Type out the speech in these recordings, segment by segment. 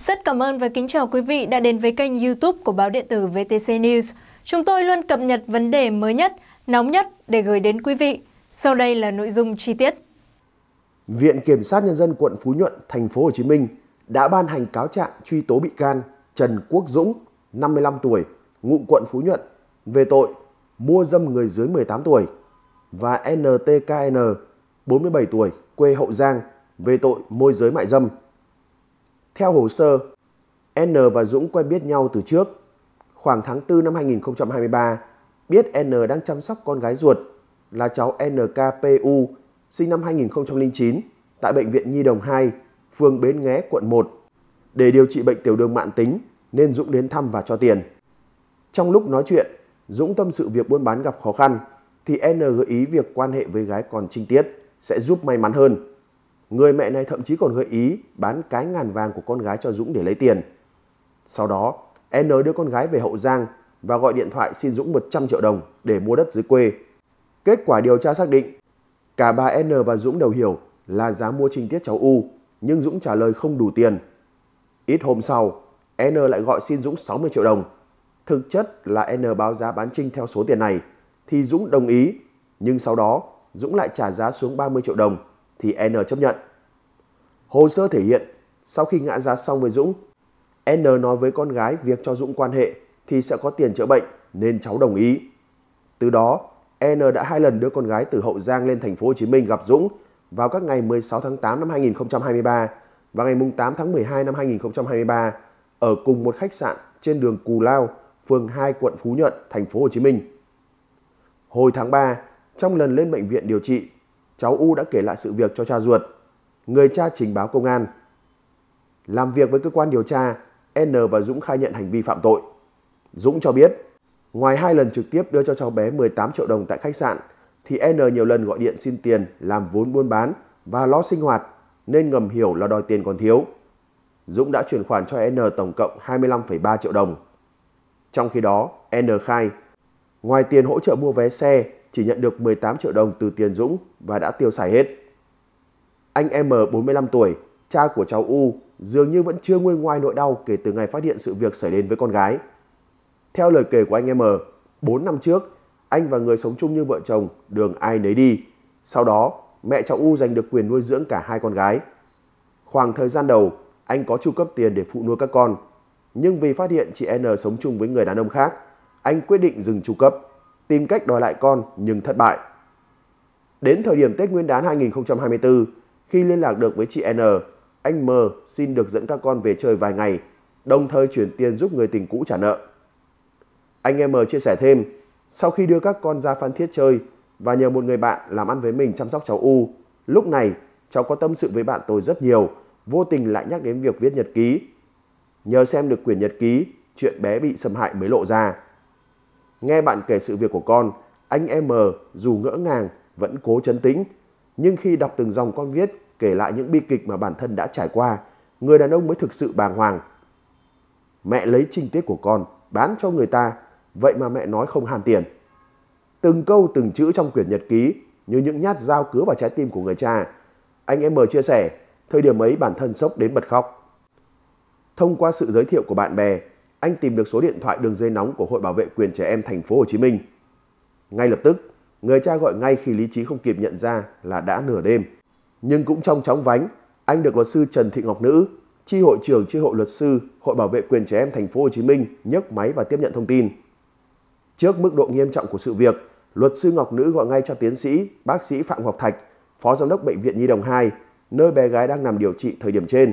Rất cảm ơn và kính chào quý vị đã đến với kênh youtube của báo điện tử VTC News. Chúng tôi luôn cập nhật vấn đề mới nhất, nóng nhất để gửi đến quý vị. Sau đây là nội dung chi tiết. Viện Kiểm sát Nhân dân quận Phú Nhuận, thành phố Hồ Chí Minh đã ban hành cáo trạng truy tố bị can Trần Quốc Dũng, 55 tuổi, ngụ quận Phú Nhuận, về tội mua dâm người dưới 18 tuổi và NTKN, 47 tuổi, quê Hậu Giang, về tội môi giới mại dâm. Theo hồ sơ, N và Dũng quen biết nhau từ trước. Khoảng tháng 4 năm 2023, biết N đang chăm sóc con gái ruột là cháu NKPU sinh năm 2009 tại Bệnh viện Nhi Đồng 2, phường Bến Nghé, quận 1 để điều trị bệnh tiểu đường mạng tính nên Dũng đến thăm và cho tiền. Trong lúc nói chuyện, Dũng tâm sự việc buôn bán gặp khó khăn thì N gợi ý việc quan hệ với gái còn trinh tiết sẽ giúp may mắn hơn. Người mẹ này thậm chí còn gợi ý bán cái ngàn vàng của con gái cho Dũng để lấy tiền. Sau đó, N đưa con gái về Hậu Giang và gọi điện thoại xin Dũng 100 triệu đồng để mua đất dưới quê. Kết quả điều tra xác định, cả bà N và Dũng đều hiểu là giá mua trình tiết cháu U, nhưng Dũng trả lời không đủ tiền. Ít hôm sau, N lại gọi xin Dũng 60 triệu đồng. Thực chất là N báo giá bán Trinh theo số tiền này, thì Dũng đồng ý, nhưng sau đó Dũng lại trả giá xuống 30 triệu đồng thì N chấp nhận. Hồ sơ thể hiện, sau khi ngã giá xong với Dũng, N nói với con gái việc cho Dũng quan hệ thì sẽ có tiền chữa bệnh nên cháu đồng ý. Từ đó, N đã hai lần đưa con gái từ Hậu Giang lên thành phố Hồ Chí Minh gặp Dũng vào các ngày 16 tháng 8 năm 2023 và ngày 8 tháng 12 năm 2023 ở cùng một khách sạn trên đường Cù Lao, phường 2 quận Phú Nhuận, thành phố Hồ Chí Minh. Hồi tháng 3, trong lần lên bệnh viện điều trị, cháu U đã kể lại sự việc cho cha ruột. Người cha trình báo công an. Làm việc với cơ quan điều tra, N và Dũng khai nhận hành vi phạm tội. Dũng cho biết, ngoài hai lần trực tiếp đưa cho cháu bé 18 triệu đồng tại khách sạn, thì N nhiều lần gọi điện xin tiền làm vốn buôn bán và lo sinh hoạt nên ngầm hiểu là đòi tiền còn thiếu. Dũng đã chuyển khoản cho N tổng cộng 25,3 triệu đồng. Trong khi đó, N khai, ngoài tiền hỗ trợ mua vé xe chỉ nhận được 18 triệu đồng từ tiền Dũng và đã tiêu xài hết. Anh M 45 tuổi, cha của cháu U, dường như vẫn chưa nguôi ngoai nỗi đau kể từ ngày phát hiện sự việc xảy đến với con gái. Theo lời kể của anh M, 4 năm trước, anh và người sống chung như vợ chồng đường ai nấy đi. Sau đó, mẹ cháu U giành được quyền nuôi dưỡng cả hai con gái. Khoảng thời gian đầu, anh có chu cấp tiền để phụ nuôi các con. Nhưng vì phát hiện chị N sống chung với người đàn ông khác, anh quyết định dừng chu cấp tìm cách đòi lại con nhưng thất bại. Đến thời điểm Tết Nguyên đán 2024, khi liên lạc được với chị N, anh M xin được dẫn các con về chơi vài ngày, đồng thời chuyển tiền giúp người tình cũ trả nợ. Anh em M chia sẻ thêm, sau khi đưa các con ra Phan Thiết chơi và nhờ một người bạn làm ăn với mình chăm sóc cháu U, lúc này cháu có tâm sự với bạn tôi rất nhiều, vô tình lại nhắc đến việc viết nhật ký. Nhờ xem được quyển nhật ký, chuyện bé bị xâm hại mới lộ ra. Nghe bạn kể sự việc của con, anh em M dù ngỡ ngàng vẫn cố chấn tĩnh. Nhưng khi đọc từng dòng con viết kể lại những bi kịch mà bản thân đã trải qua, người đàn ông mới thực sự bàng hoàng. Mẹ lấy trinh tiết của con, bán cho người ta, vậy mà mẹ nói không hàn tiền. Từng câu từng chữ trong quyển nhật ký như những nhát dao cứa vào trái tim của người cha. Anh em M chia sẻ, thời điểm ấy bản thân sốc đến bật khóc. Thông qua sự giới thiệu của bạn bè, anh tìm được số điện thoại đường dây nóng của Hội Bảo vệ quyền trẻ em thành phố Hồ Chí Minh. Ngay lập tức, người cha gọi ngay khi lý trí không kịp nhận ra là đã nửa đêm. Nhưng cũng trong chóng vánh, anh được luật sư Trần Thị Ngọc Nữ, chi hội trưởng chi hội luật sư Hội Bảo vệ quyền trẻ em thành phố Hồ Chí Minh nhấc máy và tiếp nhận thông tin. Trước mức độ nghiêm trọng của sự việc, luật sư Ngọc Nữ gọi ngay cho tiến sĩ, bác sĩ Phạm Ngọc Thạch, phó giám đốc bệnh viện Nhi đồng 2, nơi bé gái đang nằm điều trị thời điểm trên.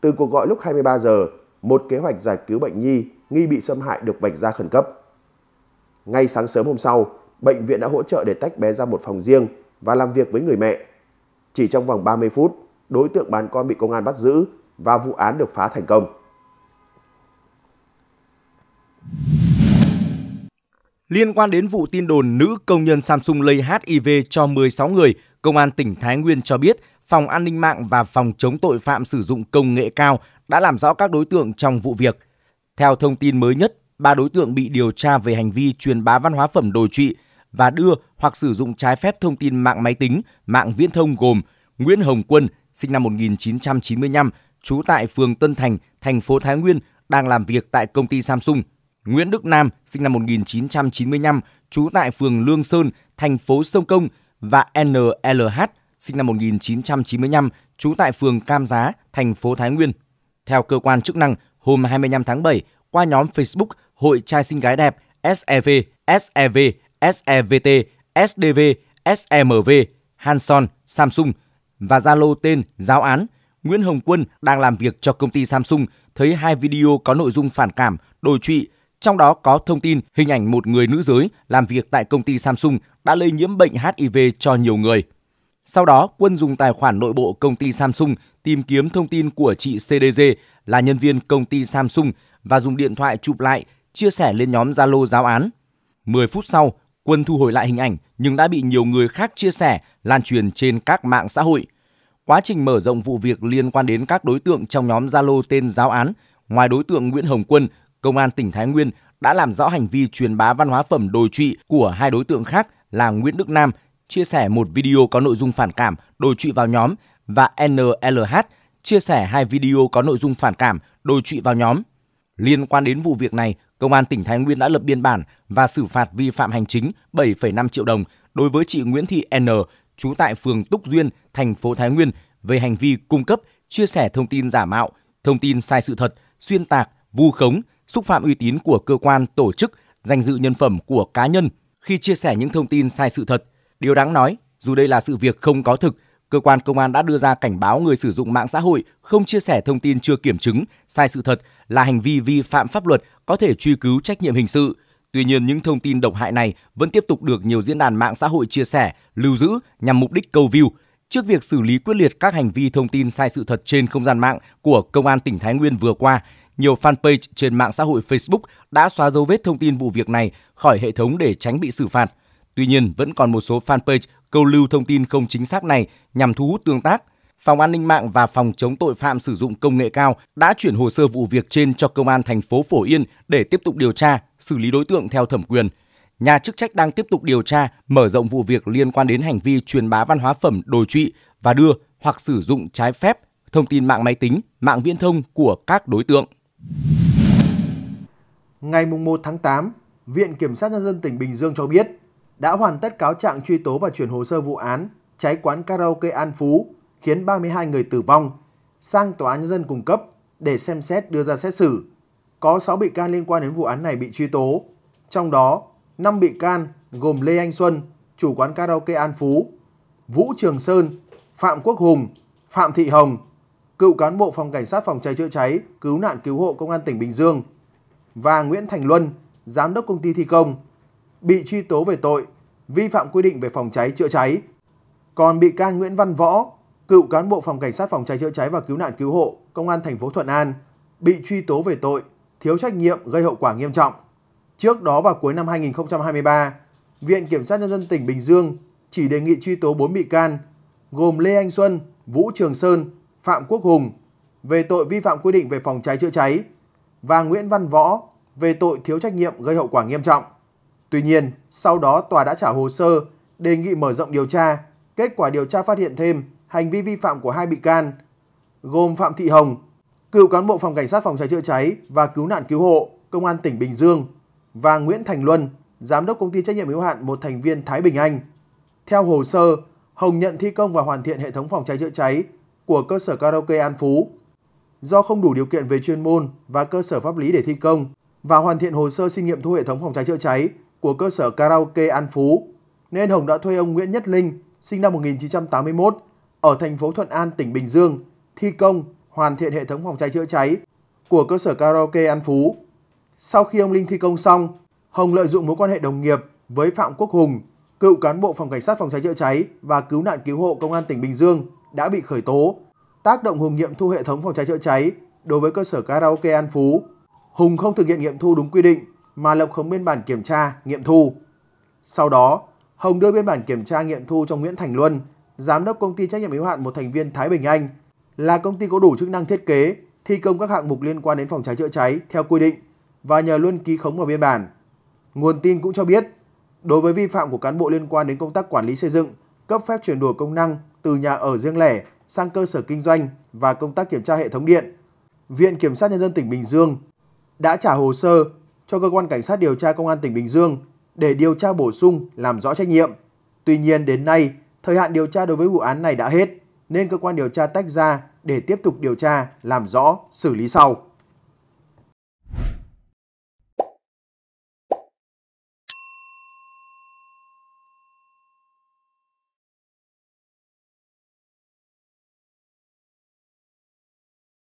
Từ cuộc gọi lúc 23 giờ, một kế hoạch giải cứu bệnh nhi nghi bị xâm hại được vạch ra khẩn cấp. Ngay sáng sớm hôm sau, bệnh viện đã hỗ trợ để tách bé ra một phòng riêng và làm việc với người mẹ. Chỉ trong vòng 30 phút, đối tượng bán con bị công an bắt giữ và vụ án được phá thành công. Liên quan đến vụ tin đồn nữ công nhân Samsung lây HIV cho 16 người, Công an tỉnh Thái Nguyên cho biết Phòng An ninh mạng và Phòng chống tội phạm sử dụng công nghệ cao đã làm rõ các đối tượng trong vụ việc. Theo thông tin mới nhất, ba đối tượng bị điều tra về hành vi truyền bá văn hóa phẩm đồi trụy và đưa hoặc sử dụng trái phép thông tin mạng máy tính, mạng viễn thông gồm Nguyễn Hồng Quân, sinh năm 1995, trú tại phường Tân Thành, thành phố Thái Nguyên, đang làm việc tại công ty Samsung. Nguyễn Đức Nam, sinh năm 1995, trú tại phường Lương Sơn, thành phố Sông Công và NLH, sinh năm 1995, trú tại phường Cam Giá, thành phố Thái Nguyên. Theo cơ quan chức năng, hôm 25 tháng 7, qua nhóm Facebook Hội trai sinh gái đẹp SEV, SEV, SEVT, SDV, SMV, e Hanson, Samsung và Zalo tên giáo án Nguyễn Hồng Quân đang làm việc cho công ty Samsung thấy hai video có nội dung phản cảm, đồi trụy, trong đó có thông tin hình ảnh một người nữ giới làm việc tại công ty Samsung đã lây nhiễm bệnh HIV cho nhiều người. Sau đó, Quân dùng tài khoản nội bộ công ty Samsung tìm kiếm thông tin của chị CDG là nhân viên công ty Samsung và dùng điện thoại chụp lại, chia sẻ lên nhóm Zalo giáo án. 10 phút sau, Quân thu hồi lại hình ảnh nhưng đã bị nhiều người khác chia sẻ, lan truyền trên các mạng xã hội. Quá trình mở rộng vụ việc liên quan đến các đối tượng trong nhóm Zalo tên giáo án, ngoài đối tượng Nguyễn Hồng Quân, Công an tỉnh Thái Nguyên đã làm rõ hành vi truyền bá văn hóa phẩm đồi trụy của hai đối tượng khác là Nguyễn Đức Nam chia sẻ một video có nội dung phản cảm đồi trụy vào nhóm và NLH chia sẻ hai video có nội dung phản cảm đồi trụy vào nhóm. Liên quan đến vụ việc này, Công an tỉnh Thái Nguyên đã lập biên bản và xử phạt vi phạm hành chính 7,5 triệu đồng đối với chị Nguyễn Thị N, trú tại phường Túc Duyên, thành phố Thái Nguyên về hành vi cung cấp, chia sẻ thông tin giả mạo, thông tin sai sự thật, xuyên tạc, vu khống, xúc phạm uy tín của cơ quan, tổ chức, danh dự nhân phẩm của cá nhân khi chia sẻ những thông tin sai sự thật, Điều đáng nói, dù đây là sự việc không có thực, cơ quan công an đã đưa ra cảnh báo người sử dụng mạng xã hội không chia sẻ thông tin chưa kiểm chứng, sai sự thật là hành vi vi phạm pháp luật có thể truy cứu trách nhiệm hình sự. Tuy nhiên, những thông tin độc hại này vẫn tiếp tục được nhiều diễn đàn mạng xã hội chia sẻ, lưu giữ nhằm mục đích câu view. Trước việc xử lý quyết liệt các hành vi thông tin sai sự thật trên không gian mạng của Công an tỉnh Thái Nguyên vừa qua, nhiều fanpage trên mạng xã hội Facebook đã xóa dấu vết thông tin vụ việc này khỏi hệ thống để tránh bị xử phạt. Tuy nhiên, vẫn còn một số fanpage câu lưu thông tin không chính xác này nhằm thu hút tương tác. Phòng an ninh mạng và phòng chống tội phạm sử dụng công nghệ cao đã chuyển hồ sơ vụ việc trên cho công an thành phố Phổ Yên để tiếp tục điều tra, xử lý đối tượng theo thẩm quyền. Nhà chức trách đang tiếp tục điều tra, mở rộng vụ việc liên quan đến hành vi truyền bá văn hóa phẩm đồi trụy và đưa hoặc sử dụng trái phép thông tin mạng máy tính, mạng viễn thông của các đối tượng. Ngày 1 tháng 8, Viện Kiểm sát Nhân dân tỉnh Bình Dương cho biết, đã hoàn tất cáo trạng truy tố và chuyển hồ sơ vụ án cháy quán karaoke An Phú khiến 32 người tử vong sang tòa án nhân dân cung cấp để xem xét đưa ra xét xử. Có 6 bị can liên quan đến vụ án này bị truy tố, trong đó 5 bị can gồm Lê Anh Xuân, chủ quán karaoke An Phú, Vũ Trường Sơn, Phạm Quốc Hùng, Phạm Thị Hồng, cựu cán bộ phòng cảnh sát phòng cháy chữa cháy, cứu nạn cứu hộ công an tỉnh Bình Dương và Nguyễn Thành Luân, giám đốc công ty thi công bị truy tố về tội vi phạm quy định về phòng cháy chữa cháy. Còn bị can Nguyễn Văn Võ, cựu cán bộ phòng cảnh sát phòng cháy chữa cháy và cứu nạn cứu hộ, công an thành phố Thuận An, bị truy tố về tội thiếu trách nhiệm gây hậu quả nghiêm trọng. Trước đó vào cuối năm 2023, Viện Kiểm sát Nhân dân tỉnh Bình Dương chỉ đề nghị truy tố 4 bị can gồm Lê Anh Xuân, Vũ Trường Sơn, Phạm Quốc Hùng về tội vi phạm quy định về phòng cháy chữa cháy và Nguyễn Văn Võ về tội thiếu trách nhiệm gây hậu quả nghiêm trọng. Tuy nhiên, sau đó tòa đã trả hồ sơ, đề nghị mở rộng điều tra. Kết quả điều tra phát hiện thêm hành vi vi phạm của hai bị can, gồm Phạm Thị Hồng, cựu cán bộ phòng cảnh sát phòng cháy chữa cháy và cứu nạn cứu hộ, công an tỉnh Bình Dương và Nguyễn Thành Luân, giám đốc công ty trách nhiệm hữu hạn một thành viên Thái Bình Anh. Theo hồ sơ, Hồng nhận thi công và hoàn thiện hệ thống phòng cháy chữa cháy của cơ sở karaoke An Phú. Do không đủ điều kiện về chuyên môn và cơ sở pháp lý để thi công và hoàn thiện hồ sơ xin nghiệm thu hệ thống phòng cháy chữa cháy, của cơ sở karaoke An Phú, nên Hồng đã thuê ông Nguyễn Nhất Linh, sinh năm 1981, ở thành phố Thuận An, tỉnh Bình Dương, thi công, hoàn thiện hệ thống phòng cháy chữa cháy của cơ sở karaoke An Phú. Sau khi ông Linh thi công xong, Hồng lợi dụng mối quan hệ đồng nghiệp với Phạm Quốc Hùng, cựu cán bộ phòng cảnh sát phòng cháy chữa cháy và cứu nạn cứu hộ công an tỉnh Bình Dương đã bị khởi tố, tác động Hùng nghiệm thu hệ thống phòng cháy chữa cháy đối với cơ sở karaoke An Phú. Hùng không thực hiện nghiệm thu đúng quy định mà lập khống biên bản kiểm tra, nghiệm thu. Sau đó, Hồng đưa biên bản kiểm tra nghiệm thu cho Nguyễn Thành Luân, giám đốc công ty trách nhiệm hữu hạn một thành viên Thái Bình Anh, là công ty có đủ chức năng thiết kế, thi công các hạng mục liên quan đến phòng cháy chữa cháy theo quy định và nhờ Luân ký khống vào biên bản. Nguồn tin cũng cho biết, đối với vi phạm của cán bộ liên quan đến công tác quản lý xây dựng, cấp phép chuyển đổi công năng từ nhà ở riêng lẻ sang cơ sở kinh doanh và công tác kiểm tra hệ thống điện, Viện Kiểm sát Nhân dân tỉnh Bình Dương đã trả hồ sơ cho cơ quan cảnh sát điều tra công an tỉnh Bình Dương để điều tra bổ sung, làm rõ trách nhiệm. Tuy nhiên đến nay, thời hạn điều tra đối với vụ án này đã hết nên cơ quan điều tra tách ra để tiếp tục điều tra, làm rõ, xử lý sau.